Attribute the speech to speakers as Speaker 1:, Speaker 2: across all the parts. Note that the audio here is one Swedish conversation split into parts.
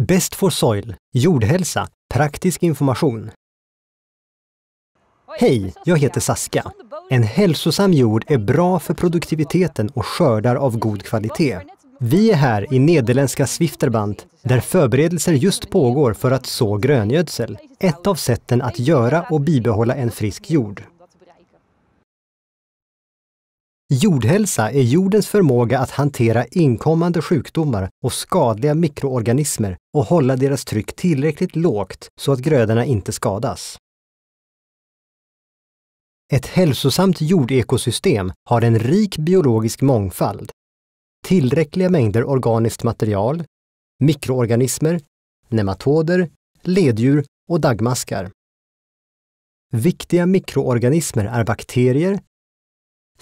Speaker 1: Best for Soil, jordhälsa, praktisk information. Hej, jag heter Saska. En hälsosam jord är bra för produktiviteten och skördar av god kvalitet. Vi är här i nederländska Swifterband där förberedelser just pågår för att så gröngödsel. Ett av sätten att göra och bibehålla en frisk jord. Jordhälsa är jordens förmåga att hantera inkommande sjukdomar och skadliga mikroorganismer och hålla deras tryck tillräckligt lågt så att grödorna inte skadas. Ett hälsosamt jordekosystem har en rik biologisk mångfald, tillräckliga mängder organiskt material, mikroorganismer, nematoder, leddjur och dagmaskar. Viktiga mikroorganismer är bakterier,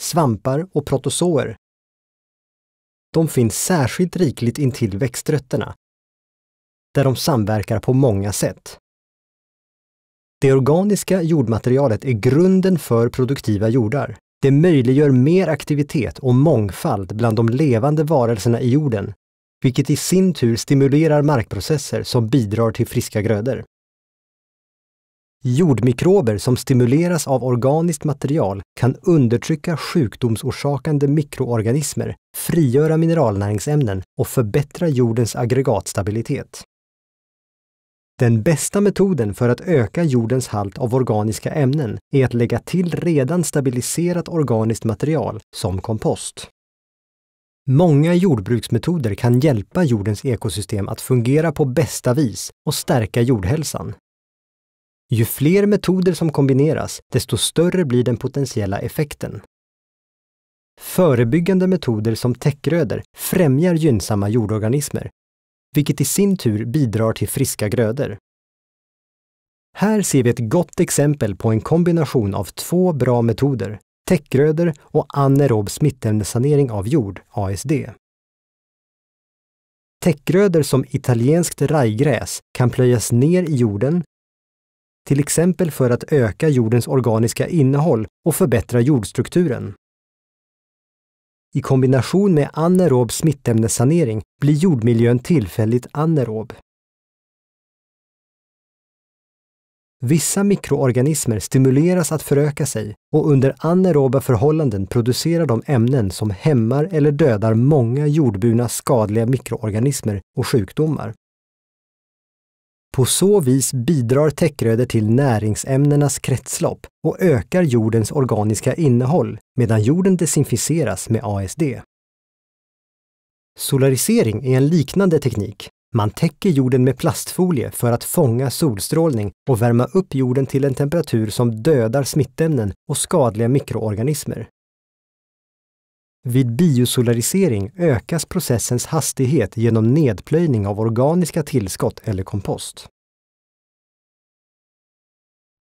Speaker 1: svampar och protozoer. De finns särskilt rikligt intill växtrötterna, där de samverkar på många sätt. Det organiska jordmaterialet är grunden för produktiva jordar. Det möjliggör mer aktivitet och mångfald bland de levande varelserna i jorden, vilket i sin tur stimulerar markprocesser som bidrar till friska grödor. Jordmikrober som stimuleras av organiskt material kan undertrycka sjukdomsorsakande mikroorganismer, frigöra mineralnäringsämnen och förbättra jordens aggregatstabilitet. Den bästa metoden för att öka jordens halt av organiska ämnen är att lägga till redan stabiliserat organiskt material som kompost. Många jordbruksmetoder kan hjälpa jordens ekosystem att fungera på bästa vis och stärka jordhälsan. Ju fler metoder som kombineras, desto större blir den potentiella effekten. Förebyggande metoder som täckgrödor främjar gynnsamma jordorganismer, vilket i sin tur bidrar till friska grödor. Här ser vi ett gott exempel på en kombination av två bra metoder, täckgrödor och anaerob smittämnessanering av jord, ASD. Täckgrödor som italienskt rajgräs kan plöjas ner i jorden till exempel för att öka jordens organiska innehåll och förbättra jordstrukturen. I kombination med anaerob smittämnessanering blir jordmiljön tillfälligt anaerob. Vissa mikroorganismer stimuleras att föröka sig och under anaeroba förhållanden producerar de ämnen som hämmar eller dödar många jordburna skadliga mikroorganismer och sjukdomar. På så vis bidrar täckgrödor till näringsämnenas kretslopp och ökar jordens organiska innehåll medan jorden desinficeras med ASD. Solarisering är en liknande teknik. Man täcker jorden med plastfolie för att fånga solstrålning och värma upp jorden till en temperatur som dödar smittämnen och skadliga mikroorganismer. Vid biosolarisering ökas processens hastighet genom nedplöjning av organiska tillskott eller kompost.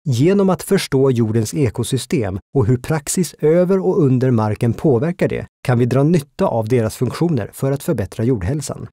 Speaker 1: Genom att förstå jordens ekosystem och hur praxis över och under marken påverkar det kan vi dra nytta av deras funktioner för att förbättra jordhälsan.